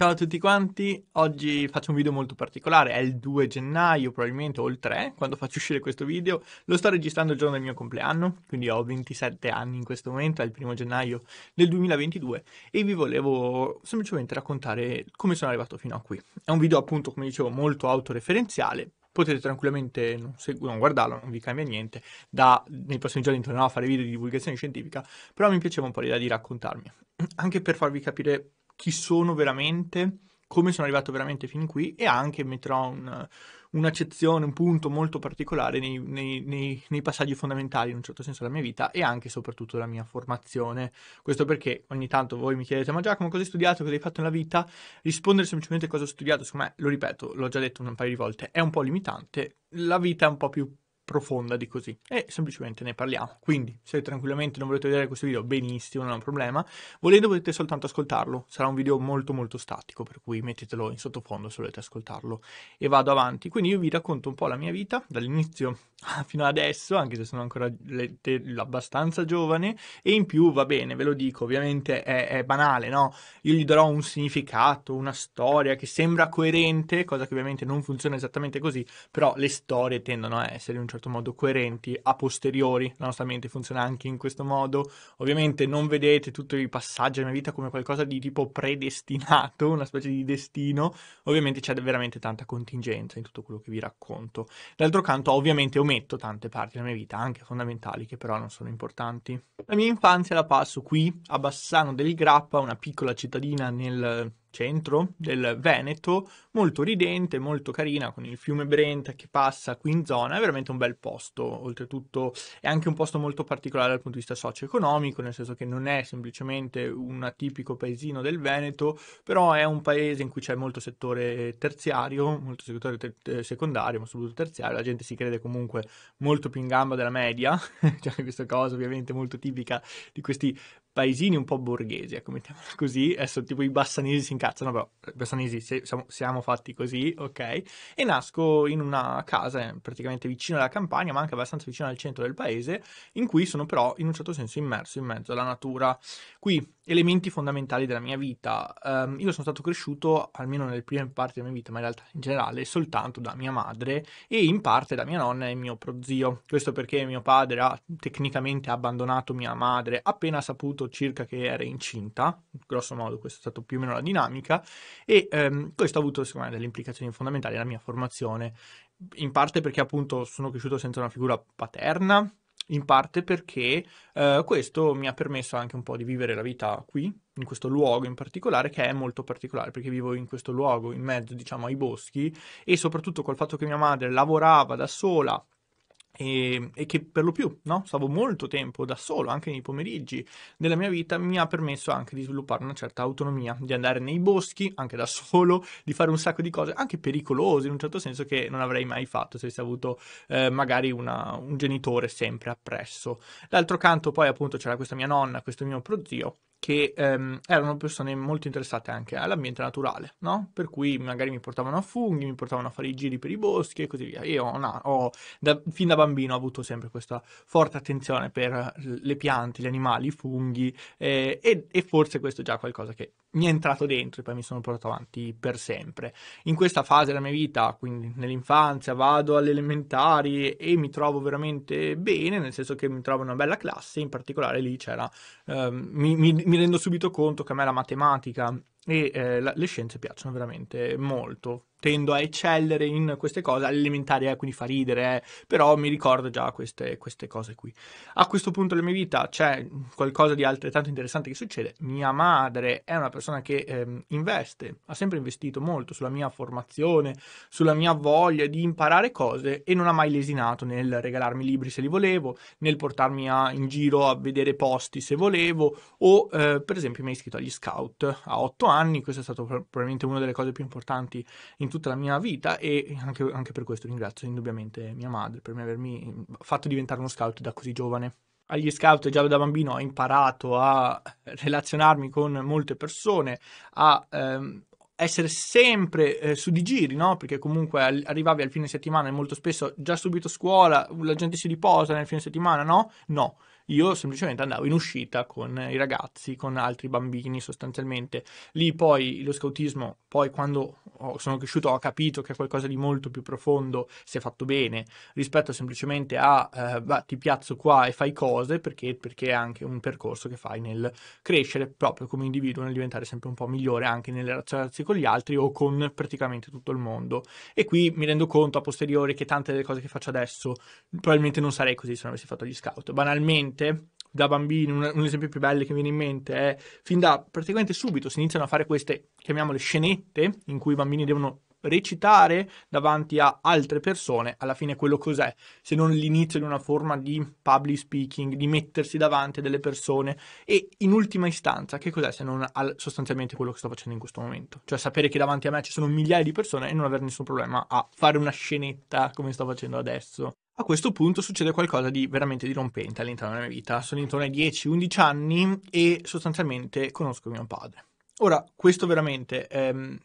Ciao a tutti quanti, oggi faccio un video molto particolare, è il 2 gennaio probabilmente o il 3 quando faccio uscire questo video, lo sto registrando il giorno del mio compleanno, quindi ho 27 anni in questo momento, è il 1 gennaio del 2022 e vi volevo semplicemente raccontare come sono arrivato fino a qui. È un video appunto come dicevo molto autoreferenziale, potete tranquillamente non, segu- non, guardarlo, non vi cambia niente. Da, nei prossimi giorni tornerò a fare video di divulgazione scientifica, però mi piaceva un po' l'idea di raccontarmi, anche per farvi capire chi sono veramente, come sono arrivato veramente fin qui e anche metterò un, un'accezione, un punto molto particolare nei, nei, nei, nei, passaggi fondamentali in un certo senso della mia vita e anche e soprattutto della mia formazione. Questo perché ogni tanto voi mi chiedete ma Giacomo cosa hai studiato, cosa hai fatto nella vita? Rispondere semplicemente cosa ho studiato, secondo me, lo ripeto, l'ho già detto un paio di volte, è un po' limitante, la vita è un po' più profonda di così e semplicemente ne parliamo. Quindi se tranquillamente non volete vedere questo video, benissimo, non è un problema. Volendo, potete soltanto ascoltarlo, sarà un video molto molto statico, per cui mettetelo in sottofondo se volete ascoltarlo e vado avanti. Quindi io vi racconto un po' la mia vita dall'inizio fino adesso, anche se sono ancora abbastanza giovane e in più va bene, ve lo dico, ovviamente è, è banale, no? Io gli darò un significato, una storia che sembra coerente, cosa che ovviamente non funziona esattamente così, però le storie tendono a essere in un certo certo modo coerenti a posteriori, la nostra mente funziona anche in questo modo. Ovviamente non vedete tutti i passaggi della mia vita come qualcosa di tipo predestinato, una specie di destino, ovviamente c'è veramente tanta contingenza in tutto quello che vi racconto. D'altro canto ovviamente ometto tante parti della mia vita, anche fondamentali, che però non sono importanti. La mia infanzia la passo qui, a Bassano del Grappa, una piccola cittadina nel centro del Veneto, molto ridente, molto carina, con il fiume Brenta che passa qui in zona, è veramente un bel posto, oltretutto è anche un posto molto particolare dal punto di vista socio-economico, nel senso che non è semplicemente un atipico paesino del Veneto, però è un paese in cui c'è molto settore terziario, molto settore ter- eh, secondario, ma soprattutto terziario, la gente si crede comunque molto più in gamba della media, cioè questa cosa ovviamente molto tipica di questi paesini un po' borghesi, ecco, mettiamola così, adesso tipo i bassanesi si incazzano, però i eh, bassanesi se, siamo, siamo, fatti così, ok? E nasco in una casa eh, praticamente vicino alla campagna, ma anche abbastanza vicino al centro del paese, in cui sono però in un certo senso immerso in mezzo alla natura. Qui elementi fondamentali della mia vita. Um, io sono stato cresciuto, almeno nelle prime parti della mia vita, ma in realtà in generale, soltanto da mia madre e in parte da mia nonna e mio prozio. Questo perché mio padre ha tecnicamente abbandonato mia madre appena saputo saputo circa che era incinta, grosso modo questa è stata più o meno la dinamica, e ehm, questo ha avuto secondo me delle implicazioni fondamentali nella mia formazione, in parte perché appunto sono cresciuto senza una figura paterna, in parte perché eh, questo mi ha permesso anche un po' di vivere la vita qui, in questo luogo in particolare, che è molto particolare, perché vivo in questo luogo in mezzo, diciamo, ai boschi e soprattutto col fatto che mia madre lavorava da sola e, ehm, e, che per lo più no? stavo molto tempo da solo, anche nei pomeriggi della mia vita, mi ha permesso anche di sviluppare una certa autonomia, di andare nei boschi anche da solo, di fare un sacco di cose anche pericolose in un certo senso che non avrei mai fatto se avessi avuto eh, magari una, un genitore sempre appresso. D'altro canto poi appunto c'era questa mia nonna, questo mio prozio che ehm, erano persone molto interessate anche all'ambiente naturale, no? Per cui magari mi portavano a funghi, mi portavano a fare i giri per i boschi e così via. Io no, ho, da, fin da bambino ho avuto sempre questa forte attenzione per le piante, gli animali, i funghi eh, e, e, forse questo è già qualcosa che mi è entrato dentro e poi mi sono portato avanti per sempre. In questa fase della mia vita, quindi nell'infanzia, vado alle elementari e mi trovo veramente bene, nel senso che mi trovo in una bella classe, in particolare lì c'era... Ehm, mi, mi mi rendo subito conto che a me la matematica e eh, la, le scienze piacciono veramente molto. Tendo a eccellere in queste cose, all'elementare eh, quindi fa ridere, eh, però mi ricordo già queste, queste, cose qui. A questo punto della mia vita c'è qualcosa di altrettanto interessante che succede. Mia madre è una persona che ehm, investe, ha sempre investito molto sulla mia formazione, sulla mia voglia di imparare cose e non ha mai lesinato nel regalarmi libri se li volevo, nel portarmi a, in giro a vedere posti se volevo o eh, per esempio mi ha iscritto agli scout a 8 anni anni, questa è stato probabilmente una delle cose più importanti in tutta la mia vita e anche, anche per questo ringrazio indubbiamente mia madre per avermi mm, fatto diventare uno scout da così giovane agli scout già da bambino ho imparato a relazionarmi con molte persone, a ehm, essere sempre eh, su di giri, no? Perché comunque al- arrivavi al fine settimana e molto spesso già subito scuola, la gente si riposa nel fine settimana, no? No, io semplicemente andavo in uscita con i ragazzi, con altri bambini sostanzialmente. Lì poi lo scautismo, poi quando sono cresciuto ho capito che è qualcosa di molto più profondo si è fatto bene rispetto semplicemente a eh, va, ti piazzo qua e fai cose perché, perché è anche un percorso che fai nel crescere proprio come individuo, nel diventare sempre un po' migliore anche nelle relazioni con gli altri o con praticamente tutto il mondo. E qui mi rendo conto a posteriori che tante delle cose che faccio adesso probabilmente non sarei così se non avessi fatto gli scout. Banalmente mente da bambini, un, un, esempio più bello che mi viene in mente è fin da praticamente subito si iniziano a fare queste, chiamiamole scenette, in cui i bambini devono recitare davanti a altre persone, alla fine quello cos'è? Se non l'inizio di una forma di public speaking, di mettersi davanti a delle persone e in ultima istanza che cos'è se non sostanzialmente quello che sto facendo in questo momento? Cioè sapere che davanti a me ci sono migliaia di persone e non avere nessun problema a fare una scenetta come sto facendo adesso a questo punto succede qualcosa di veramente dirompente all'interno della mia vita. Sono intorno ai 10-11 anni e sostanzialmente conosco mio padre. Ora, questo veramente ehm,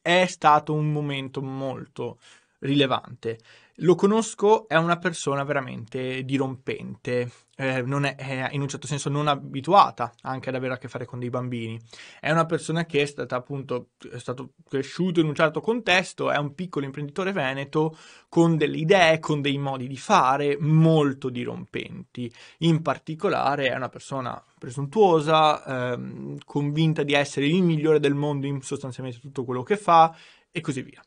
è stato un momento molto rilevante. Lo conosco, è una persona veramente dirompente, eh, non è, è, in un certo senso non abituata anche ad avere a che fare con dei bambini. È una persona che è stata appunto è stato cresciuto in un certo contesto, è un piccolo imprenditore veneto con delle idee, con dei modi di fare molto dirompenti. In particolare è una persona presuntuosa, eh, convinta di essere il migliore del mondo in sostanzialmente tutto quello che fa e così via.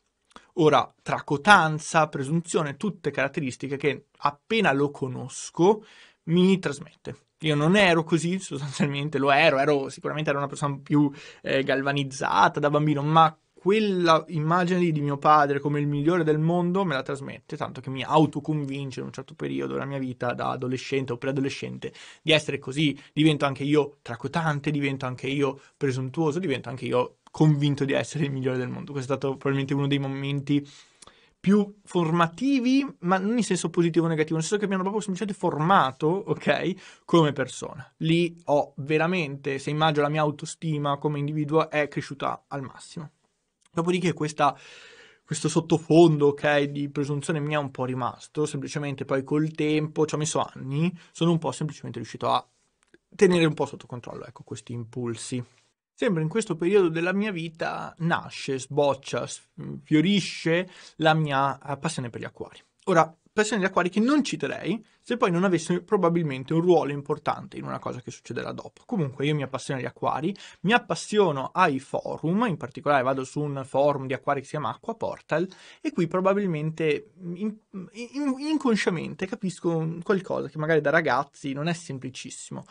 Ora, tracotanza, presunzione, tutte caratteristiche che appena lo conosco mi trasmette. Io non ero così, sostanzialmente lo ero, ero sicuramente ero una persona più eh, galvanizzata da bambino, ma quella immagine lì di mio padre come il migliore del mondo me la trasmette, tanto che mi autoconvince in un certo periodo della mia vita, da adolescente o preadolescente, di essere così. Divento anche io tracotante, divento anche io presuntuoso, divento anche io convinto di essere il migliore del mondo. Questo è stato probabilmente uno dei momenti più formativi, ma non in senso positivo o negativo, nel senso che mi hanno proprio semplicemente formato, ok, come persona. Lì ho veramente, se immagino la mia autostima come individuo, è cresciuta al massimo. Dopodiché questa, questo sottofondo, ok, di presunzione mi è un po' rimasto, semplicemente poi col tempo, ci ho messo anni, sono un po' semplicemente riuscito a tenere un po' sotto controllo, ecco, questi impulsi. Sempre in questo periodo della mia vita nasce, sboccia, fiorisce la mia eh, passione per gli acquari. Ora, passione per gli acquari che non citerei se poi non avessero probabilmente un ruolo importante in una cosa che succederà dopo. Comunque io mi appassiono agli acquari, mi appassiono ai forum, in particolare vado su un forum di acquari che si chiama Aquaportal e qui probabilmente mm, in, in, inconsciamente capisco qualcosa che magari da ragazzi non è semplicissimo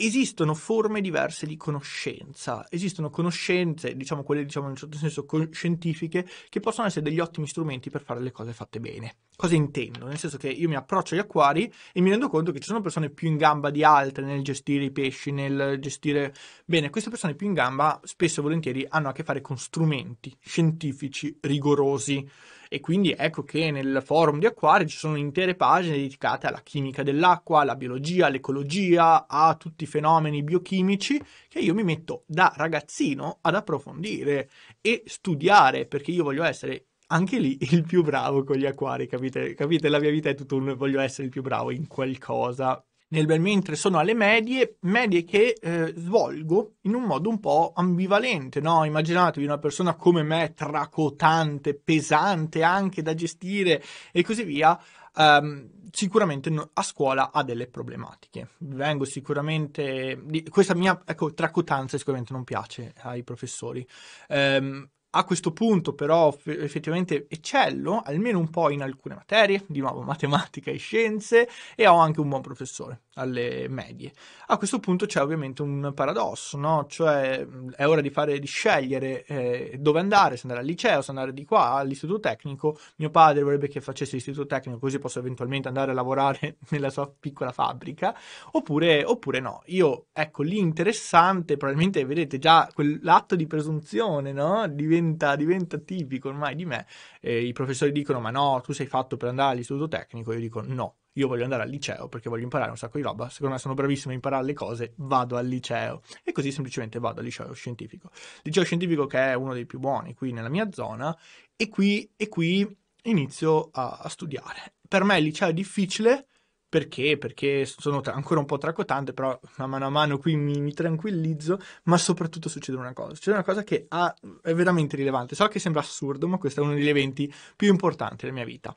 esistono forme diverse di conoscenza, esistono conoscenze, diciamo quelle diciamo in un certo senso scientifiche, che possono essere degli ottimi strumenti per fare le cose fatte bene. Cosa intendo? Nel senso che io mi approccio agli acquari e mi rendo conto che ci sono persone più in gamba di altre nel gestire i pesci, nel gestire... Bene, queste persone più in gamba spesso e volentieri hanno a che fare con strumenti scientifici rigorosi, e quindi ecco che nel forum di acquari ci sono intere pagine dedicate alla chimica dell'acqua, alla biologia, all'ecologia, a tutti i fenomeni biochimici che io mi metto da ragazzino ad approfondire e studiare perché io voglio essere anche lì il più bravo con gli acquari, capite? capite? La mia vita è tutto un voglio essere il più bravo in qualcosa nel bel mentre sono alle medie, medie che eh, svolgo in un modo un po' ambivalente, no? Immaginatevi una persona come me, tracotante, pesante anche da gestire e così via, Um, sicuramente no, a scuola ha delle problematiche. Vengo sicuramente. questa mia ecco, tracotanza sicuramente non piace ai professori. Um, a questo punto però effettivamente eccello almeno un po' in alcune materie, di nuovo matematica e scienze e ho anche un buon professore alle medie. A questo punto c'è ovviamente un paradosso, no? Cioè è ora di, fare, di scegliere eh, dove andare, se andare al liceo, se andare di qua all'istituto tecnico. Mio padre vorrebbe che facesse l'istituto tecnico così posso eventualmente andare a lavorare nella sua piccola fabbrica, oppure, oppure no. Io ecco lì interessante, probabilmente vedete già quell'atto di presunzione, no? Diventa diventa, diventa tipico ormai di me. Eh, I professori dicono: Ma no, tu sei fatto per andare all'istituto tecnico. Io dico: No, io voglio andare al liceo perché voglio imparare un sacco di roba, secondo me sono bravissimo a imparare le cose, vado al liceo e così semplicemente vado al liceo scientifico. Liceo scientifico che è uno dei più buoni qui nella mia zona e qui, e qui inizio a, a studiare. Per me il liceo è difficile perché? Perché sono tra- ancora un po' tracotante, però a mano a mano qui mi, mi tranquillizzo, ma soprattutto succede una cosa, succede una cosa che ha, è veramente rilevante. So che sembra assurdo, ma questo è uno degli eventi più importanti della mia vita.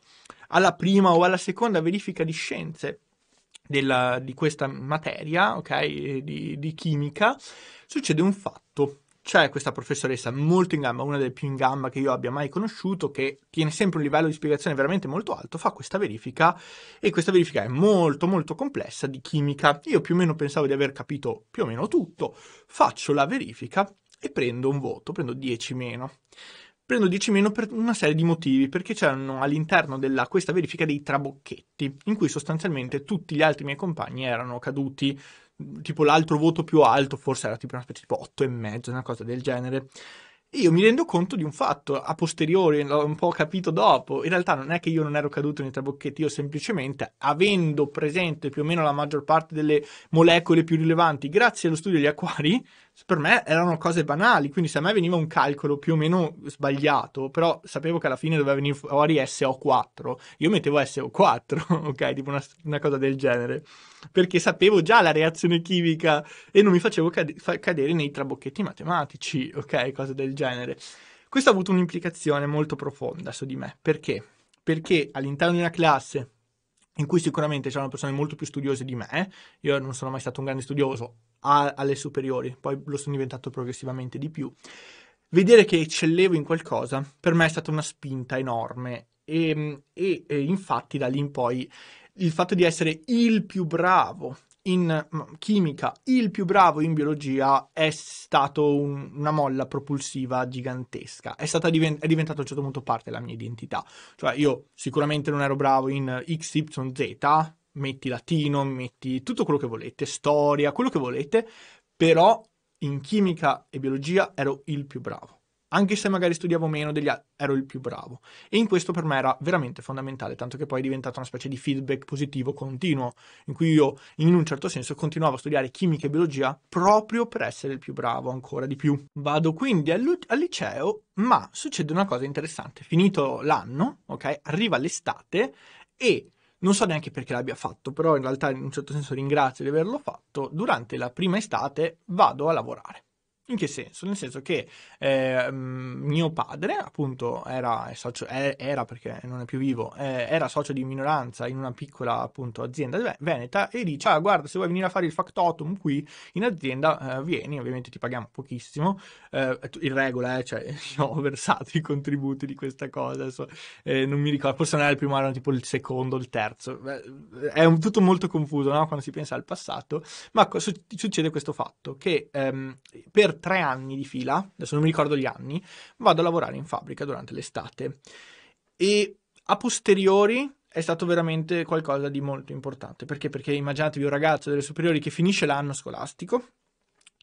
Alla prima o alla seconda verifica di scienze della, di questa materia, ok, di, di chimica, succede un fatto c'è questa professoressa molto in gamma, una delle più in gamma che io abbia mai conosciuto, che tiene sempre un livello di spiegazione veramente molto alto, fa questa verifica e questa verifica è molto molto complessa di chimica. Io più o meno pensavo di aver capito più o meno tutto, faccio la verifica e prendo un voto, prendo 10 meno. Prendo 10 meno per una serie di motivi, perché c'erano all'interno di questa verifica dei trabocchetti, in cui sostanzialmente tutti gli altri miei compagni erano caduti tipo l'altro voto più alto forse era tipo una specie tipo 8 e mezzo, una cosa del genere io mi rendo conto di un fatto a posteriori, l'ho un po' capito dopo. In realtà non è che io non ero caduto nei trabocchetti, io semplicemente, avendo presente più o meno la maggior parte delle molecole più rilevanti, grazie allo studio degli acquari, per me erano cose banali. Quindi, se a me veniva un calcolo più o meno sbagliato, però sapevo che alla fine doveva venire fuori SO4, io mettevo SO4, ok? Tipo una, una cosa del genere. Perché sapevo già la reazione chimica e non mi facevo cade- cadere nei trabocchetti matematici, ok? Cose del genere genere. Questo ha avuto un'implicazione molto profonda su di me. Perché? Perché all'interno di una classe in cui sicuramente c'erano persone molto più studiose di me, io non sono mai stato un grande studioso a, alle superiori, poi lo sono diventato progressivamente di più, vedere che eccellevo in qualcosa per me è stata una spinta enorme e, ehm, e, e infatti da lì in poi il fatto di essere il più bravo in mm, chimica, il più bravo in biologia, è stato un, una molla propulsiva gigantesca. È, stata diven- è diventata a un certo punto parte della mia identità. Cioè, io sicuramente non ero bravo in XYZ, metti latino, metti tutto quello che volete, storia, quello che volete, però in chimica e biologia ero il più bravo anche se magari studiavo meno degli altri, ero il più bravo. E in questo per me era veramente fondamentale, tanto che poi è diventato una specie di feedback positivo continuo, in cui io in un certo senso continuavo a studiare chimica e biologia proprio per essere il più bravo ancora di più. Vado quindi al, al liceo, ma succede una cosa interessante. Finito l'anno, ok, arriva l'estate e non so neanche perché l'abbia fatto, però in realtà in un certo senso ringrazio di averlo fatto. Durante la prima estate vado a lavorare. In che senso? Nel senso che eh, mio padre, appunto, era, socio, era, perché non è più vivo, eh, era socio di minoranza in una piccola appunto azienda veneta e dice: Ah, guarda, se vuoi venire a fare il factotum qui in azienda, eh, vieni, ovviamente ti paghiamo pochissimo. Eh, in regola, eh, cioè, ho versato i contributi di questa cosa. Adesso, eh, non mi ricordo, forse non era il primo anno, tipo il secondo, il terzo. Beh, è un, tutto molto confuso no? quando si pensa al passato, ma co- succede questo fatto che ehm, per tre anni di fila, adesso non mi ricordo gli anni, vado a lavorare in fabbrica durante l'estate. E a posteriori è stato veramente qualcosa di molto importante. Perché? Perché immaginatevi un ragazzo delle superiori che finisce l'anno scolastico,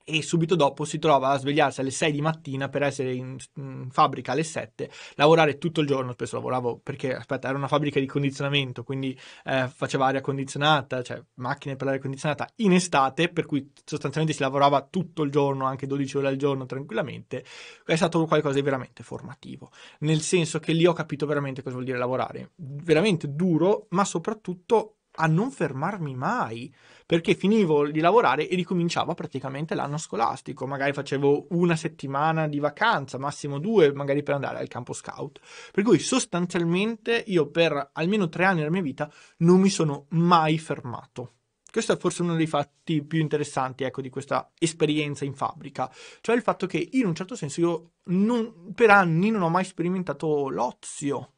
e subito dopo si trova a svegliarsi alle 6 di mattina per essere in, in, fabbrica alle 7, lavorare tutto il giorno, spesso lavoravo perché aspetta, era una fabbrica di condizionamento, quindi eh, faceva aria condizionata, cioè macchine per l'aria condizionata in estate, per cui sostanzialmente si lavorava tutto il giorno, anche 12 ore al giorno tranquillamente, è stato qualcosa di veramente formativo, nel senso che lì ho capito veramente cosa vuol dire lavorare, veramente duro, ma soprattutto a non fermarmi mai, perché finivo di lavorare e ricominciava praticamente l'anno scolastico, magari facevo una settimana di vacanza, massimo due, magari per andare al campo scout. Per cui sostanzialmente io per almeno tre anni della mia vita non mi sono mai fermato. Questo è forse uno dei fatti più interessanti ecco, di questa esperienza in fabbrica, cioè il fatto che in un certo senso io non, per anni non ho mai sperimentato l'ozio,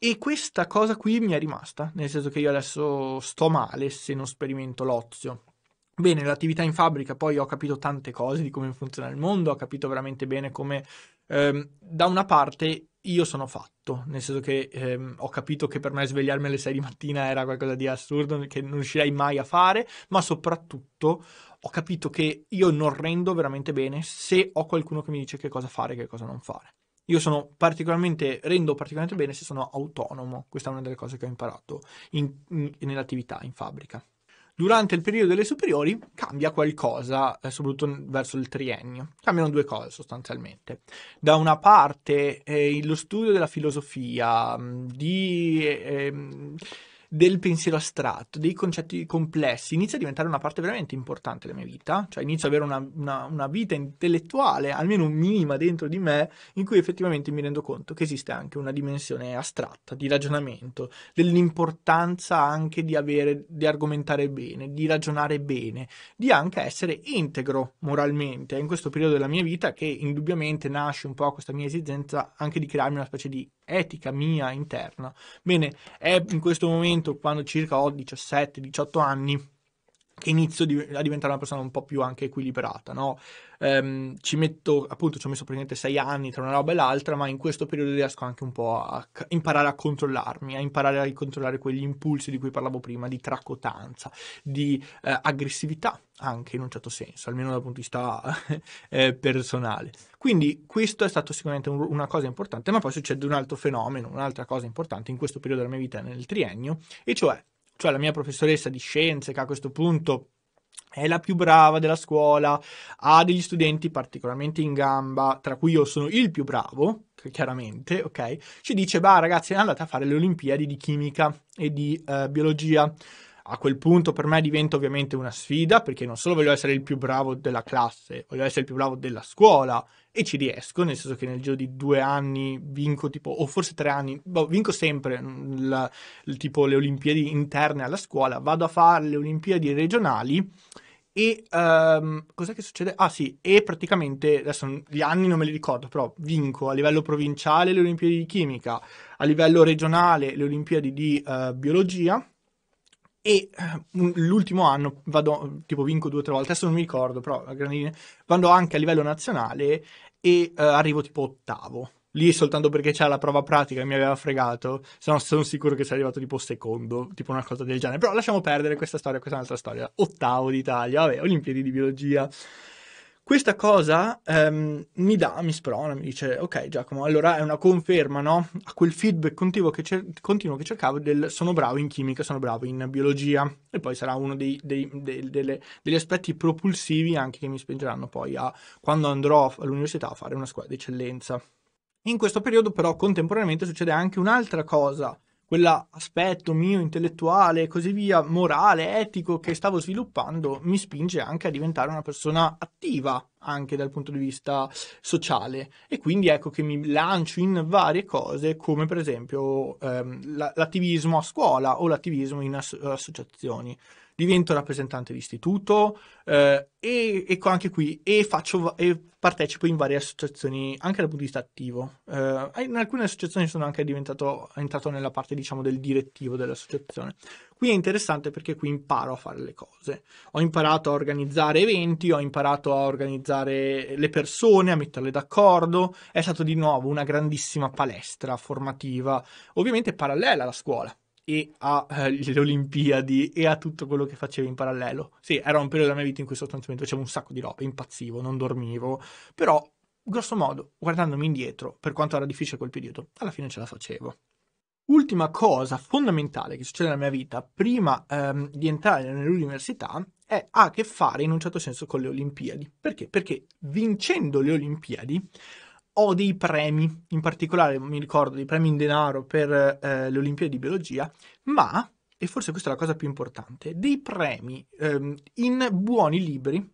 e questa cosa qui mi è rimasta, nel senso che io adesso sto male se non sperimento l'ozio. Bene, l'attività in fabbrica, poi ho capito tante cose di come funziona il mondo, ho capito veramente bene come, ehm, da una parte, io sono fatto, nel senso che ehm, ho capito che per me svegliarmi alle 6 di mattina era qualcosa di assurdo, che non riuscirei mai a fare, ma soprattutto ho capito che io non rendo veramente bene se ho qualcuno che mi dice che cosa fare e che cosa non fare. Io sono particolarmente, rendo particolarmente bene se sono autonomo. Questa è una delle cose che ho imparato in, in, nell'attività in fabbrica. Durante il periodo delle superiori cambia qualcosa, eh, soprattutto verso il triennio. Cambiano due cose sostanzialmente. Da una parte eh, lo studio della filosofia, di, eh, del pensiero astratto, dei concetti complessi, inizia a diventare una parte veramente importante della mia vita, cioè inizio ad avere una, una, una vita intellettuale, almeno minima dentro di me, in cui effettivamente mi rendo conto che esiste anche una dimensione astratta di ragionamento, dell'importanza anche di avere, di argomentare bene, di ragionare bene, di anche essere integro moralmente. È in questo periodo della mia vita che indubbiamente nasce un po' questa mia esigenza anche di crearmi una specie di etica mia interna. Bene, è in questo momento, quando circa ho 17-18 anni, che inizio a diventare una persona un po' più anche equilibrata, no? Ehm, ci metto, appunto, ci ho messo praticamente sei anni tra una roba e l'altra, ma in questo periodo riesco anche un po' a imparare a controllarmi, a imparare a controllare quegli impulsi di cui parlavo prima, di tracotanza, di eh, aggressività anche in un certo senso, almeno dal punto di vista eh, personale. Quindi questo è stato sicuramente un, una cosa importante, ma poi succede un altro fenomeno, un'altra cosa importante in questo periodo della mia vita nel triennio, e cioè cioè la mia professoressa di scienze che a questo punto è la più brava della scuola, ha degli studenti particolarmente in gamba, tra cui io sono il più bravo, chiaramente, ok? Ci dice, bah ragazzi, andate a fare le Olimpiadi di chimica e di eh, biologia. A quel punto per me diventa ovviamente una sfida, perché non solo voglio essere il più bravo della classe, voglio essere il più bravo della scuola e ci riesco, nel senso che nel giro di due anni vinco tipo, o forse tre anni, boh, vinco sempre mm, la, il, tipo le Olimpiadi interne alla scuola, vado a fare le Olimpiadi regionali e um, cos'è che succede? Ah sì, e praticamente, adesso gli anni non me li ricordo, però vinco a livello provinciale le Olimpiadi di chimica, a livello regionale le Olimpiadi di uh, biologia, e eh, l'ultimo anno vado, tipo vinco due o tre volte, adesso non mi ricordo, però a grandine, vado anche a livello nazionale e uh, arrivo tipo ottavo. Lì soltanto perché c'era la prova pratica che mi aveva fregato, se no sono sicuro che sarei arrivato tipo secondo, tipo una cosa del genere. Però lasciamo perdere questa storia, questa è un'altra storia. Ottavo d'Italia, vabbè, Olimpiadi di biologia. Questa cosa ehm, mi dà, mi sprona, mi dice, ok Giacomo, allora è una conferma no? a quel feedback continuo che, cer- continuo che, cercavo del sono bravo in chimica, sono bravo in biologia e poi sarà uno dei, dei, dei, delle, degli aspetti propulsivi anche che mi spingeranno poi a quando andrò all'università a fare una scuola d'eccellenza. In questo periodo però contemporaneamente succede anche un'altra cosa quell'aspetto mio intellettuale e così via, morale, etico che stavo sviluppando, mi spinge anche a diventare una persona attiva anche dal punto di vista sociale e quindi ecco che mi lancio in varie cose come per esempio ehm, l'attivismo a scuola o l'attivismo in asso- associazioni divento rappresentante di istituto eh, e, e, anche qui e, faccio, e partecipo in varie associazioni anche dal punto di vista attivo. Eh, in alcune associazioni sono anche diventato entrato nella parte diciamo del direttivo dell'associazione. Qui è interessante perché qui imparo a fare le cose. Ho imparato a organizzare eventi, ho imparato a organizzare le persone, a metterle d'accordo. È stata di nuovo una grandissima palestra formativa, ovviamente parallela alla scuola e alle eh, Olimpiadi e a tutto quello che facevo in parallelo. Sì, era un periodo della mia vita in cui sostanzialmente facevo un sacco di robe, impazzivo, non dormivo, però grosso modo, guardandomi indietro, per quanto era difficile quel periodo, alla fine ce la facevo. Ultima cosa fondamentale che succede nella mia vita prima ehm, di entrare nell'università è, ha a che fare in un certo senso con le Olimpiadi. Perché? Perché vincendo le Olimpiadi ho dei premi, in particolare mi ricordo dei premi in denaro per eh, le Olimpiadi di Biologia, ma, e forse questa è la cosa più importante, dei premi ehm, in buoni libri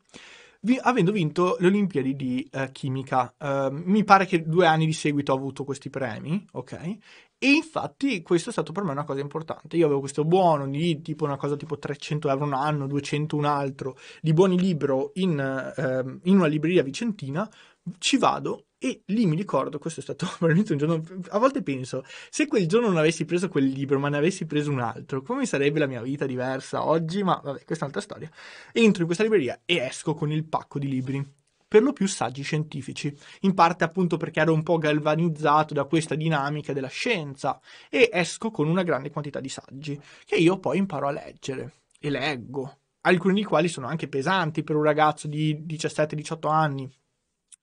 vi, avendo vinto le Olimpiadi di eh, Chimica. Uh, mi pare che due anni di seguito ho avuto questi premi, ok? E infatti questo è stato per me una cosa importante. Io avevo questo buono di tipo una cosa tipo 300 euro un anno, 200 un altro, di buoni libro in, uh, in una libreria vicentina, ci vado e lì mi ricordo, questo è stato veramente un giorno, a volte penso, se quel giorno non avessi preso quel libro, ma ne avessi preso un altro, come sarebbe la mia vita diversa oggi? Ma vabbè, questa è un'altra storia. Entro in questa libreria e esco con il pacco di libri per lo più saggi scientifici, in parte appunto perché ero un po' galvanizzato da questa dinamica della scienza e esco con una grande quantità di saggi che io poi imparo a leggere e leggo, alcuni di quali sono anche pesanti per un ragazzo di 17-18 anni.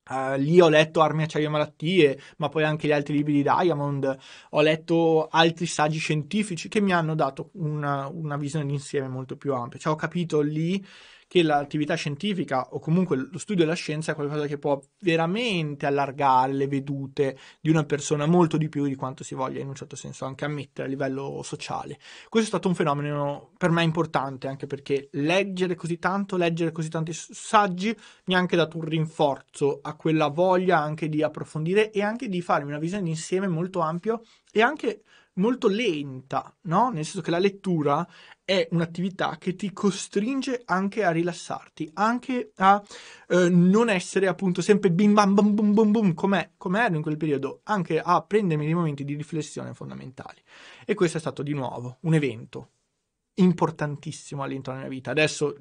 Uh, lì ho letto Armi, Acciaio e Malattie, ma poi anche gli altri libri di Diamond, ho letto altri saggi scientifici che mi hanno dato una, una visione d'insieme molto più ampia. Cioè, ho capito lì che l'attività scientifica o comunque lo studio della scienza è qualcosa che può veramente allargare le vedute di una persona molto di più di quanto si voglia in un certo senso anche ammettere a livello sociale. Questo è stato un fenomeno per me importante anche perché leggere così tanto, leggere così tanti saggi mi ha anche dato un rinforzo a quella voglia anche di approfondire e anche di farmi una visione d'insieme molto ampio e anche molto lenta, no? Nel senso che la lettura è un'attività che ti costringe anche a rilassarti, anche a eh, non essere appunto sempre bim bam bam bum bum bum come, come ero in quel periodo, anche a prendermi dei momenti di riflessione fondamentali. E questo è stato di nuovo un evento importantissimo all'interno della mia vita. Adesso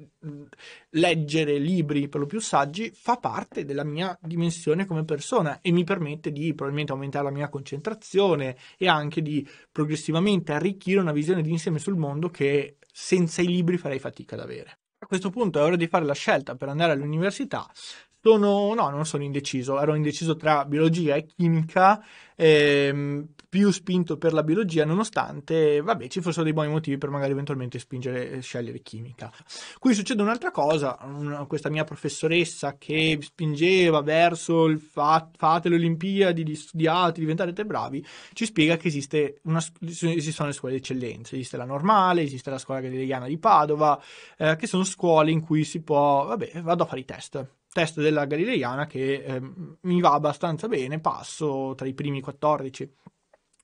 leggere libri per lo più saggi fa parte della mia dimensione come persona e mi permette di probabilmente aumentare la mia concentrazione e anche di progressivamente arricchire una visione d'insieme sul mondo che senza i libri farei fatica ad avere. A questo punto è ora di fare la scelta per andare all'università sono, no, non sono indeciso, ero indeciso tra biologia e chimica, ehm, più spinto per la biologia, nonostante, vabbè, ci fossero dei buoni motivi per magari eventualmente spingere e scegliere chimica. Qui succede un'altra cosa, una, questa mia professoressa che spingeva verso il fa, fate le Olimpiadi, di studiate, diventate bravi, ci spiega che esiste una, esistono le scuole di eccellenza, esiste la normale, esiste la scuola gregoriana di Padova, eh, che sono scuole in cui si può, vabbè, vado a fare i test test della Galileiana che eh, mi va abbastanza bene, passo tra i primi 14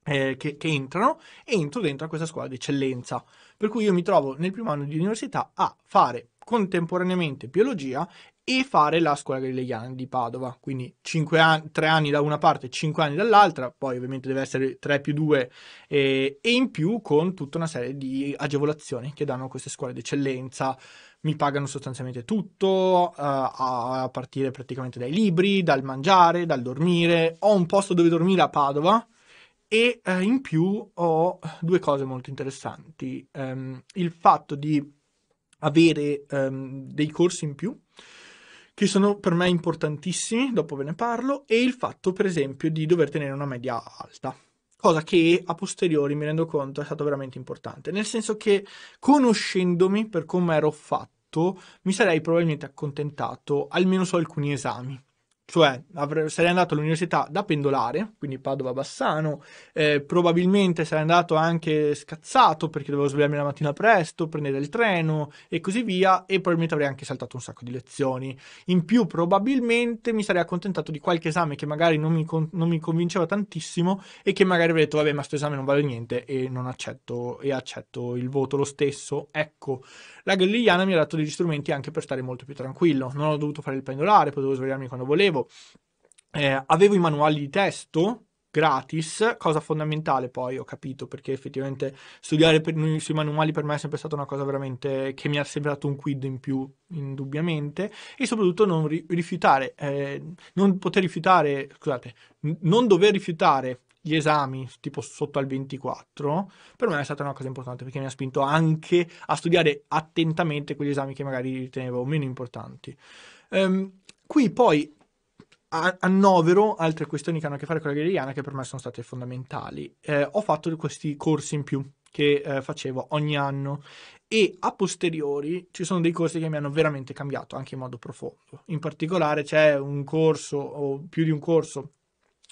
eh, che, che, entrano e entro dentro a questa scuola di eccellenza. Per cui io mi trovo nel primo anno di università a fare contemporaneamente biologia e fare la scuola galileiana di Padova, quindi 5 an- 3 anni da una parte e 5 anni dall'altra, poi ovviamente deve essere 3 più 2 eh, e in più con tutta una serie di agevolazioni che danno queste scuole di eccellenza mi pagano sostanzialmente tutto, uh, a partire praticamente dai libri, dal mangiare, dal dormire. Ho un posto dove dormire a Padova e uh, in più ho due cose molto interessanti. Um, il fatto di avere um, dei corsi in più che sono per me importantissimi, dopo ve ne parlo, e il fatto per esempio di dover tenere una media alta cosa che a posteriori mi rendo conto è stato veramente importante, nel senso che conoscendomi per come ero fatto mi sarei probabilmente accontentato almeno su alcuni esami cioè avre- sarei andato all'università da pendolare, quindi Padova-Bassano, eh, probabilmente sarei andato anche scazzato perché dovevo svegliarmi la mattina presto, prendere il treno e così via e probabilmente avrei anche saltato un sacco di lezioni. In più probabilmente mi sarei accontentato di qualche esame che magari non mi, con- non mi convinceva tantissimo e che magari avrei detto vabbè ma questo esame non vale niente e non accetto e accetto il voto lo stesso. Ecco, la Galigliana mi ha dato degli strumenti anche per stare molto più tranquillo, non ho dovuto fare il pendolare, potevo svegliarmi quando volevo dicevo, eh, avevo i manuali di testo gratis, cosa fondamentale poi ho capito perché effettivamente studiare per, sui manuali per me è sempre stata una cosa veramente che mi ha sembrato un quid in più indubbiamente e soprattutto non ri- rifiutare, eh, non poter rifiutare, scusate, n- non dover rifiutare gli esami tipo sotto al 24 per me è stata una cosa importante perché mi ha spinto anche a studiare attentamente quegli esami che magari ritenevo meno importanti. Um, qui poi annovero altre questioni che hanno a che fare con la hegeliana che per me sono state fondamentali. Eh, ho fatto questi corsi in più che eh, facevo ogni anno e a posteriori ci sono dei corsi che mi hanno veramente cambiato anche in modo profondo. In particolare c'è un corso o più di un corso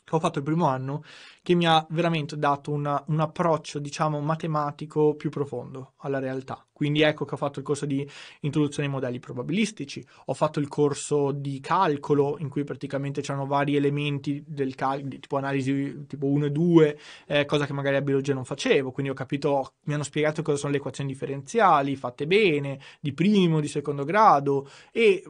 che ho fatto il primo anno che mi ha veramente dato una, un approccio, diciamo, matematico più profondo alla realtà. Quindi ecco che ho fatto il corso di introduzione ai modelli probabilistici, ho fatto il corso di calcolo in cui praticamente c'erano vari elementi del calcolo, tipo analisi tipo 1 e 2, eh, cosa che magari a biologia non facevo, quindi ho capito, mi hanno spiegato cosa sono le equazioni differenziali, fatte bene, di primo, di secondo grado e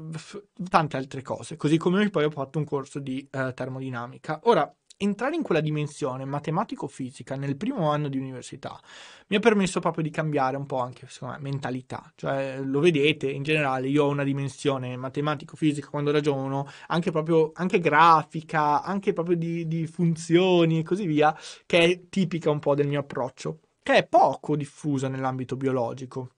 tante altre cose, così come poi ho fatto un corso di eh, termodinamica. Ora, entrare in quella dimensione matematico-fisica nel primo anno di università mi ha permesso proprio di cambiare un po' anche me, mentalità. Cioè, lo vedete, in generale io ho una dimensione matematico-fisica quando ragiono, anche proprio anche grafica, anche proprio di, di funzioni e così via, che è tipica un po' del mio approccio, che è poco diffusa nell'ambito biologico.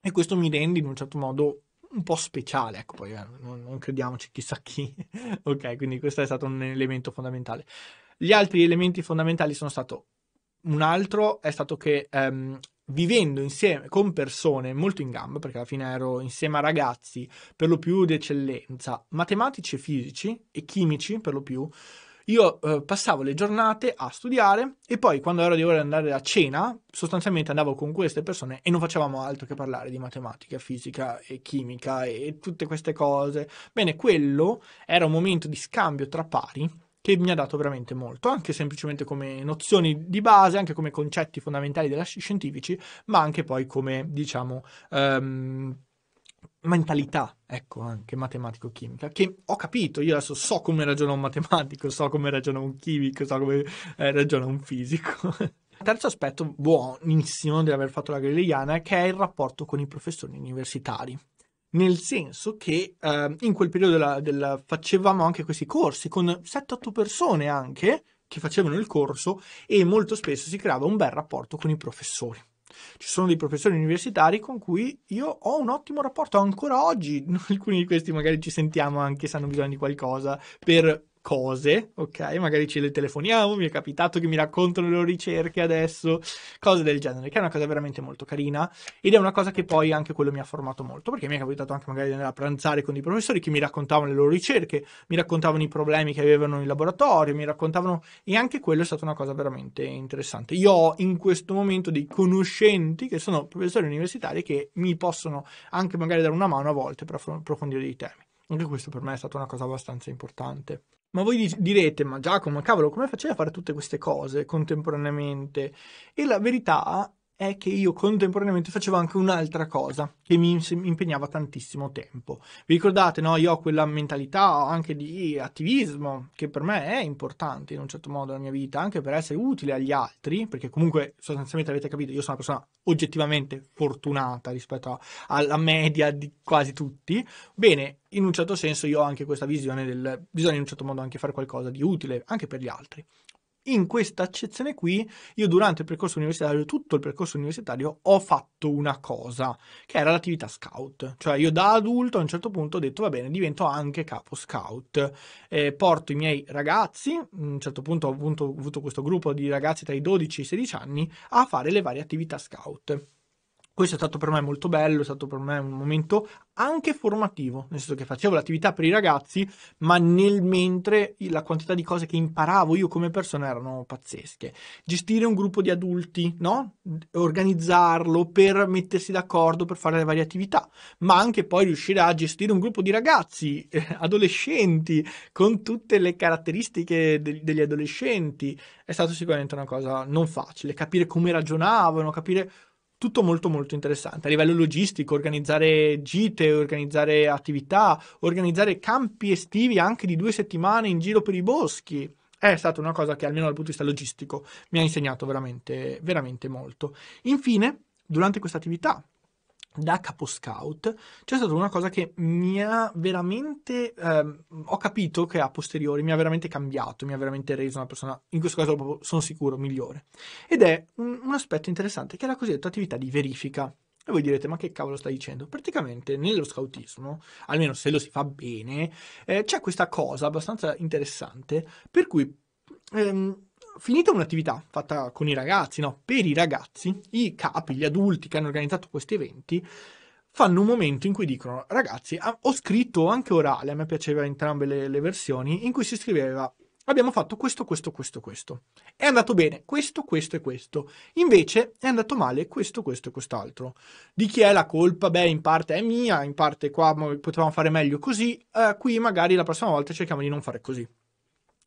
E questo mi rende in un certo modo un po' speciale, ecco poi eh, non, non crediamoci chissà chi, ok? Quindi questo è stato un elemento fondamentale. Gli altri elementi fondamentali sono stato un altro è stato che ehm, vivendo insieme con persone molto in gamba, perché alla fine ero insieme a ragazzi per lo più di eccellenza, matematici e fisici e chimici per lo più, io eh, passavo le giornate a studiare e poi quando ero di ora di andare a cena, sostanzialmente andavo con queste persone e non facevamo altro che parlare di matematica, fisica e chimica e, e tutte queste cose. Bene, quello era un momento di scambio tra pari che mi ha dato veramente molto, anche semplicemente come nozioni di base, anche come concetti fondamentali della scientifici, ma anche poi come, diciamo, um, mentalità, ecco, anche matematico-chimica, che ho capito, io adesso so come ragiona un matematico, so come ragiona un chimico, so come eh, ragiona un fisico. Terzo aspetto buonissimo di aver fatto la galileiana che è il rapporto con i professori universitari. Nel senso che eh, in quel periodo della, della, facevamo anche questi corsi con 7-8 persone anche che facevano il corso e molto spesso si creava un bel rapporto con i professori. Ci sono dei professori universitari con cui io ho un ottimo rapporto ancora oggi. Alcuni di questi magari ci sentiamo anche se hanno bisogno di qualcosa per cose, ok? Magari ce le telefoniamo, mi è capitato che mi raccontano le loro ricerche adesso, cose del genere, che è una cosa veramente molto carina ed è una cosa che poi anche quello mi ha formato molto, perché mi è capitato anche magari di andare a pranzare con dei professori che mi raccontavano le loro ricerche, mi raccontavano i problemi che avevano in laboratorio, mi raccontavano e anche quello è stata una cosa veramente interessante. Io ho in questo momento dei conoscenti che sono professori universitari che mi possono anche magari dare una mano a volte per approfondire dei temi. Anche questo per me è stata una cosa abbastanza importante. Ma voi direte, ma Giacomo, cavolo, come facevi a fare tutte queste cose contemporaneamente? E la verità è che io contemporaneamente facevo anche un'altra cosa che mi impegnava tantissimo tempo. Vi ricordate, no? Io ho quella mentalità anche di attivismo che per me è importante in un certo modo nella mia vita, anche per essere utile agli altri, perché comunque sostanzialmente avete capito, io sono una persona oggettivamente fortunata rispetto alla media di quasi tutti. Bene, in un certo senso io ho anche questa visione del bisogna in un certo modo anche fare qualcosa di utile anche per gli altri in questa accezione qui, io durante il percorso universitario, tutto il percorso universitario, ho fatto una cosa, che era l'attività scout. Cioè io da adulto a un certo punto ho detto, va bene, divento anche capo scout. Eh, porto i miei ragazzi, a un certo punto ho avuto, ho avuto questo gruppo di ragazzi tra i 12 e i 16 anni, a fare le varie attività scout. Questo è stato per me molto bello, è stato per me un momento anche formativo, nel senso che facevo l'attività per i ragazzi, ma nel mentre la quantità di cose che imparavo io come persona erano pazzesche. Gestire un gruppo di adulti, no? Organizzarlo per mettersi d'accordo per fare le varie attività, ma anche poi riuscire a gestire un gruppo di ragazzi, eh, adolescenti, con tutte le caratteristiche de- degli adolescenti, è stata sicuramente una cosa non facile, capire come ragionavano, capire tutto molto molto interessante. A livello logistico, organizzare gite, organizzare attività, organizzare campi estivi anche di due settimane in giro per i boschi è stata una cosa che almeno dal punto di vista logistico mi ha insegnato veramente, veramente molto. Infine, durante questa attività da capo scout c'è stata una cosa che mi ha veramente eh, ho capito che a posteriori mi ha veramente cambiato mi ha veramente reso una persona in questo caso sono sicuro migliore ed è un, un aspetto interessante che è la cosiddetta attività di verifica e voi direte, ma che cavolo stai dicendo? Praticamente nello scoutismo almeno se lo si fa bene, eh, c'è questa cosa abbastanza interessante per cui ehm, finita un'attività fatta con i ragazzi, no, per i ragazzi, i capi, gli adulti che hanno organizzato questi eventi, fanno un momento in cui dicono, ragazzi, ah, ho scritto anche orale, a me piaceva entrambe le, le versioni, in cui si scriveva abbiamo fatto questo, questo, questo, questo. È andato bene questo, questo e questo. Invece è andato male questo, questo e quest'altro. Di chi è la colpa? Beh, in parte è mia, in parte qua potevamo fare meglio così, eh, qui magari la prossima volta cerchiamo di non fare così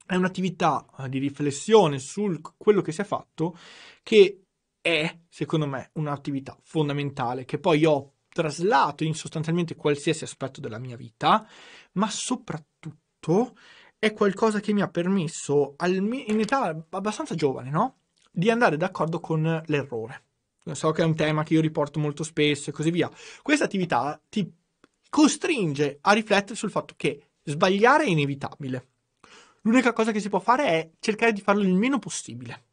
è un'attività eh, di riflessione su quello che si è fatto che è, secondo me, un'attività fondamentale che poi ho traslato in sostanzialmente qualsiasi aspetto della mia vita, ma soprattutto è qualcosa che mi ha permesso, in età abbastanza giovane, no? di andare d'accordo con l'errore. So che è un tema che io riporto molto spesso e così via. Questa attività ti costringe a riflettere sul fatto che sbagliare è inevitabile L'unica cosa che si può fare è cercare di farlo il meno possibile.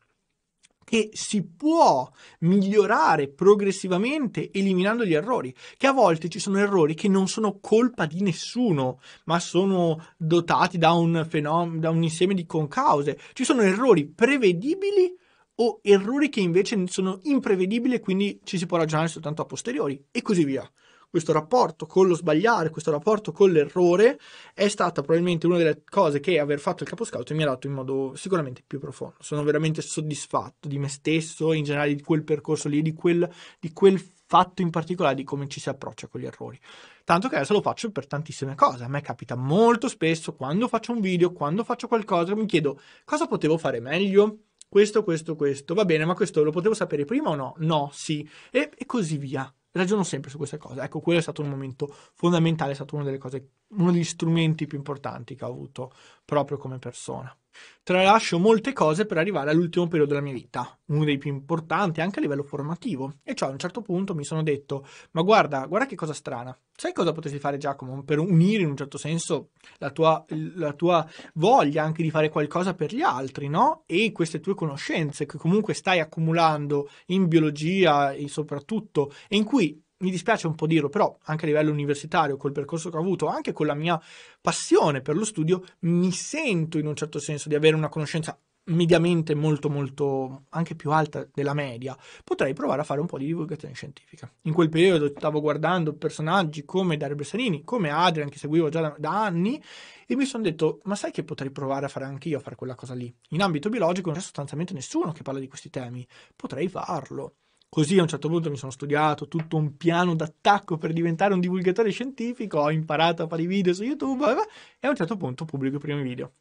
Che si può migliorare progressivamente eliminando gli errori, che a volte ci sono errori che non sono colpa di nessuno, ma sono dotati da un, fenom- da un insieme di concause. Ci sono errori prevedibili o errori che invece sono imprevedibili e quindi ci si può ragionare soltanto a posteriori e così via questo rapporto con lo sbagliare, questo rapporto con l'errore è stata probabilmente una delle cose che aver fatto il capo scout mi ha dato in modo sicuramente più profondo. Sono veramente soddisfatto di me stesso, in generale di quel percorso lì, di quel, di quel fatto in particolare di come ci si approccia con gli errori. Tanto che adesso lo faccio per tantissime cose. A me capita molto spesso quando faccio un video, quando faccio qualcosa, mi chiedo cosa potevo fare meglio questo, questo, questo, va bene, ma questo lo potevo sapere prima o no? No, sì, e, e così via ragiono sempre su questa cosa. Ecco, quello è stato un momento fondamentale, è stato una delle cose, uno degli strumenti più importanti che ho avuto proprio come persona. Tralascio molte cose per arrivare all'ultimo periodo della mia vita, uno dei più importanti anche a livello formativo. E cioè a un certo punto mi sono detto, ma guarda, guarda che cosa strana, sai cosa potresti fare Giacomo per unire in un certo senso la tua, la tua voglia anche di fare qualcosa per gli altri, no? E queste tue conoscenze che comunque stai accumulando in biologia e soprattutto, e in cui mi dispiace un po' dirlo, però anche a livello universitario, col percorso che ho avuto, anche con la mia passione per lo studio, mi sento in un certo senso di avere una conoscenza mediamente molto molto anche più alta della media potrei provare a fare un po' di divulgazione scientifica in quel periodo stavo guardando personaggi come Dario Bressanini come Adrian che seguivo già da, da anni e mi sono detto ma sai che potrei provare a fare anche io a fare quella cosa lì in ambito biologico non c'è sostanzialmente nessuno che parla di questi temi potrei farlo Così a un certo punto mi sono studiato tutto un piano d'attacco per diventare un divulgatore scientifico, ho imparato a fare i video su YouTube eh, e a un certo punto pubblico i primi video.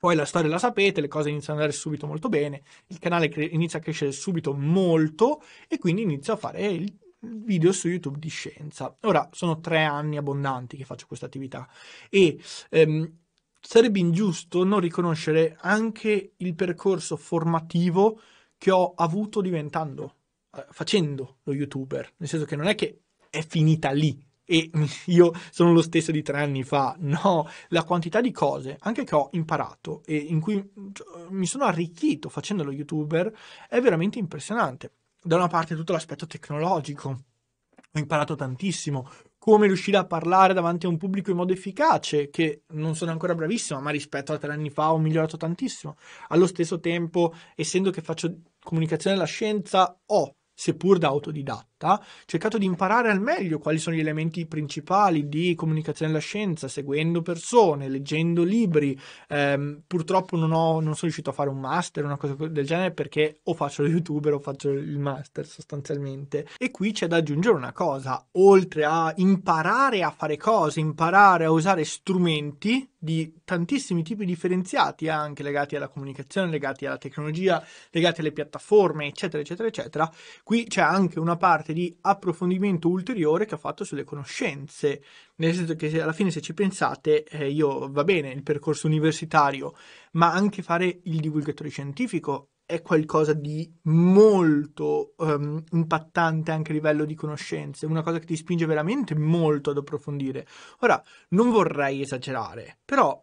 Poi la storia la sapete, le cose iniziano ad andare subito molto bene, il canale cre- inizia a crescere subito molto e quindi inizio a fare il video su YouTube di scienza. Ora sono tre anni abbondanti che faccio questa attività e ehm, sarebbe ingiusto non riconoscere anche il percorso formativo che ho avuto diventando eh, facendo lo youtuber, nel senso che non è che è finita lì e io sono lo stesso di tre anni fa, no, la quantità di cose anche che ho imparato e in cui cioè, mi sono arricchito facendo lo youtuber è veramente impressionante. Da una parte tutto l'aspetto tecnologico, ho imparato tantissimo, come riuscire a parlare davanti a un pubblico in modo efficace, che non sono ancora bravissimo, ma rispetto a tre anni fa ho migliorato tantissimo. Allo stesso tempo, essendo che faccio comunicazione alla scienza, ho seppur da autodidatta diretta, cercato di imparare al meglio quali sono gli elementi principali di comunicazione della scienza, seguendo persone, leggendo libri. Ehm, purtroppo non, ho, non, sono riuscito a fare un master, una cosa del genere, perché o faccio lo youtuber o faccio il master sostanzialmente. E qui c'è da aggiungere una cosa, oltre a imparare a fare cose, imparare a usare strumenti di tantissimi tipi differenziati, anche legati alla comunicazione, legati alla tecnologia, legati alle piattaforme, eccetera, eccetera, eccetera. Qui c'è anche una parte parte di approfondimento ulteriore che ho fatto sulle conoscenze, nel senso che se, alla fine se ci pensate eh, io va bene il percorso universitario, ma anche fare il divulgatore scientifico è qualcosa di molto um, impattante anche a livello di conoscenze, una cosa che ti spinge veramente molto ad approfondire. Ora, non vorrei esagerare, però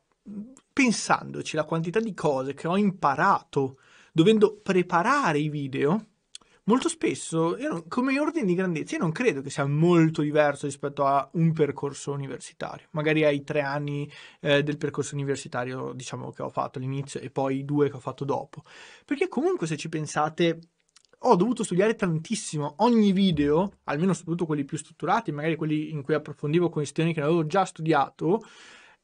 pensandoci la quantità di cose che ho imparato dovendo preparare i video, molto spesso, non, come ordine di grandezza, io non credo che sia molto diverso rispetto a un percorso universitario. Magari ai tre anni eh, del percorso universitario, diciamo, che ho fatto all'inizio e poi i due che ho fatto dopo. Perché comunque, se ci pensate, ho dovuto studiare tantissimo ogni video, almeno soprattutto quelli più strutturati, magari quelli in cui approfondivo questioni che avevo già studiato,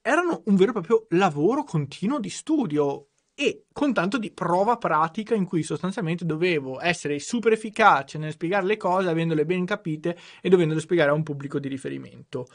erano un vero e proprio lavoro continuo di studio e con tanto di prova pratica in cui sostanzialmente dovevo essere super efficace nel spiegare le cose, avendole ben capite e dovendole spiegare a un pubblico di riferimento.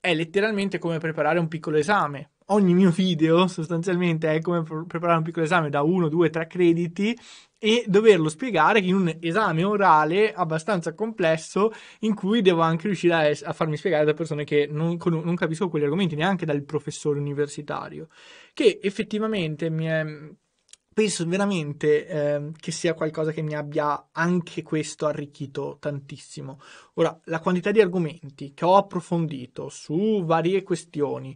È letteralmente come preparare un piccolo esame, ogni mio video sostanzialmente è come preparare un piccolo esame da 1, 2, 3 crediti e doverlo spiegare in un esame orale abbastanza complesso in cui devo anche riuscire a, es- a farmi spiegare da persone che non, con- non capisco quegli argomenti neanche dal professore universitario che effettivamente mi è penso veramente eh, che sia qualcosa che mi abbia anche questo arricchito tantissimo. Ora, la quantità di argomenti che ho approfondito su varie questioni,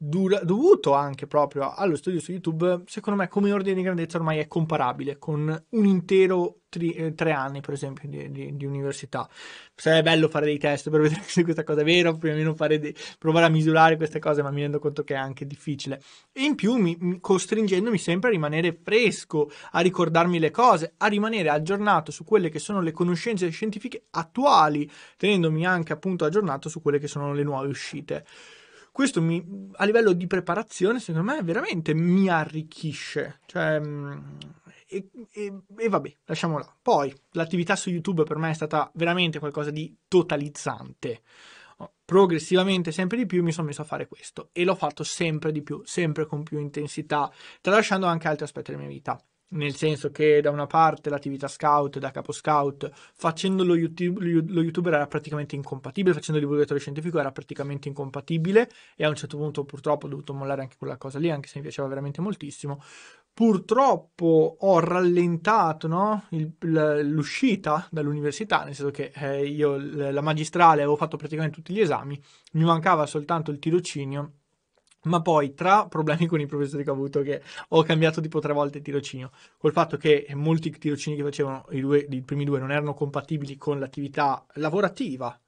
dura- dovuto anche proprio allo studio su YouTube, secondo me come ordine di grandezza ormai è comparabile con un intero tri- eh, tre anni, per esempio, di, di, di, università. Sarebbe bello fare dei test per vedere se questa cosa è vera, più o meno de- provare a misurare queste cose, ma mi rendo conto che è anche difficile. E in più mi, mi costringendomi sempre a rimanere fresco, a ricordarmi le cose, a rimanere aggiornato su quelle che sono le conoscenze scientifiche attuali, tenendomi anche appunto aggiornato su quelle che sono le nuove uscite questo mi, a livello di preparazione, secondo me, veramente mi arricchisce. Cioè, mm, e, e, e vabbè, lasciamola. Poi, l'attività su YouTube per me è stata veramente qualcosa di totalizzante progressivamente sempre di più mi sono messo a fare questo e l'ho fatto sempre di più, sempre con più intensità, tralasciando anche altri aspetti della mia vita nel senso che da una parte l'attività scout, da capo scout, facendo lo, YouTube, lo youtuber era praticamente incompatibile, facendo il divulgatore scientifico era praticamente incompatibile e a un certo punto purtroppo ho dovuto mollare anche quella cosa lì, anche se mi piaceva veramente moltissimo. Purtroppo ho rallentato no? il, l'uscita dall'università, nel senso che eh, io la magistrale avevo fatto praticamente tutti gli esami, mi mancava soltanto il tirocinio ma poi tra problemi con i professori che ho avuto, che ho cambiato tipo tre volte il tirocinio, col fatto che molti tirocini che facevano, i, due, i primi due, non erano compatibili con l'attività lavorativa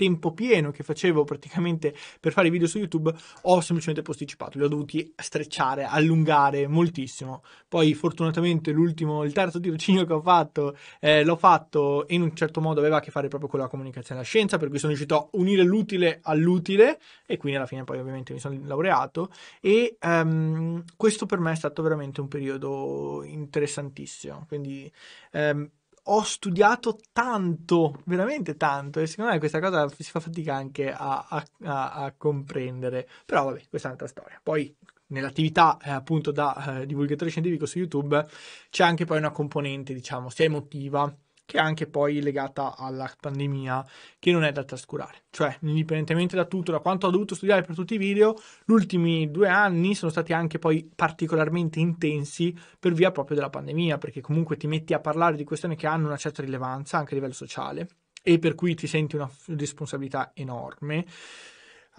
tempo pieno che facevo praticamente per fare i video su YouTube, ho semplicemente posticipato, li ho dovuti strecciare, allungare moltissimo. Poi fortunatamente l'ultimo, il terzo tirocinio che ho fatto, eh, l'ho fatto in un certo modo aveva a che fare proprio con la comunicazione e la scienza, per cui sono riuscito a unire l'utile all'utile e quindi alla fine poi ovviamente mi sono laureato e um, questo per me è stato veramente un periodo interessantissimo. Quindi um, ho studiato tanto, veramente tanto, e secondo me questa cosa si fa fatica anche a, a, a comprendere. Però vabbè, questa è un'altra storia. Poi nell'attività eh, appunto da eh, divulgatore scientifico su YouTube c'è anche poi una componente, diciamo, sia emotiva che è anche poi legata alla pandemia, che non è da trascurare. Cioè, indipendentemente da tutto, da quanto ho dovuto studiare per tutti i video, gli ultimi due anni sono stati anche poi particolarmente intensi per via proprio della pandemia, perché comunque ti metti a parlare di questioni che hanno una certa rilevanza anche a livello sociale e per cui ti senti una responsabilità enorme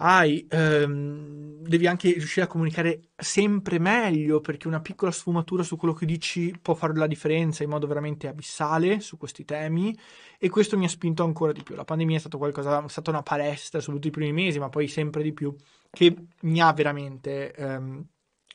hai, ehm, devi anche riuscire a comunicare sempre meglio perché una piccola sfumatura su quello che dici può fare la differenza in modo veramente abissale su questi temi e questo mi ha spinto ancora di più. La pandemia è stata, qualcosa, è stata una palestra, soprattutto i primi mesi, ma poi sempre di più, che mi ha veramente... Ehm,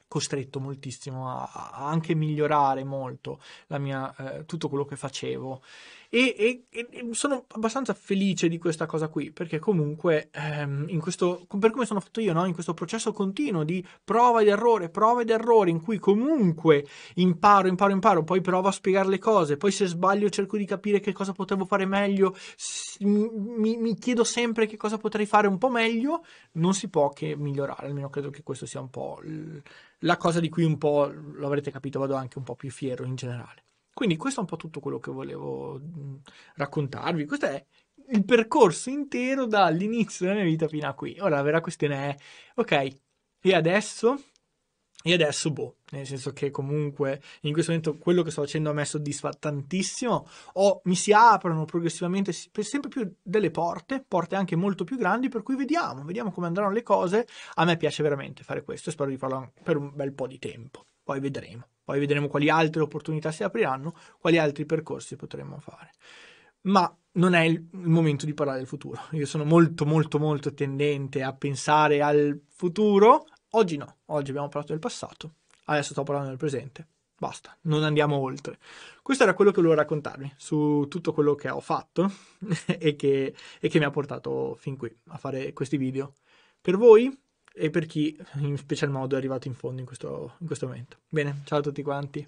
costretto moltissimo a, a, anche migliorare molto mia, eh, tutto quello che facevo e, e, e, sono abbastanza felice di questa cosa qui, perché comunque ehm, questo, per come sono fatto io, no? in questo processo continuo di prova ed errore, prova ed errore, in cui comunque imparo, imparo, imparo, poi provo a spiegare le cose, poi se sbaglio cerco di capire che cosa potevo fare meglio, mi, mi chiedo sempre che cosa potrei fare un po' meglio, non si può che migliorare, almeno credo che questo sia un po' l- la cosa di cui un po' lo avrete capito, vado anche un po' più fiero in generale. Quindi questo è un po' tutto quello che volevo mm, raccontarvi. Questo è il percorso intero dall'inizio della mia vita fino a qui. Ora la vera questione è, ok, e adesso? E adesso boh, nel senso che comunque in questo momento quello che sto facendo a me soddisfa tantissimo, o mi si aprono progressivamente sempre più delle porte, porte anche molto più grandi, per cui vediamo, vediamo come andranno le cose. A me piace veramente fare questo e spero di farlo per un bel po' di tempo, poi vedremo. Poi vedremo quali altre opportunità si apriranno, quali altri percorsi potremmo fare. Ma non è il momento di parlare del futuro. Io sono molto, molto, molto tendente a pensare al futuro. Oggi no, oggi abbiamo parlato del passato, adesso sto parlando del presente. Basta, non andiamo oltre. Questo era quello che volevo raccontarvi su tutto quello che ho fatto e, che, e che mi ha portato fin qui a fare questi video. Per voi e per chi in special modo è arrivato in fondo in questo, in questo momento. Bene, ciao a tutti quanti.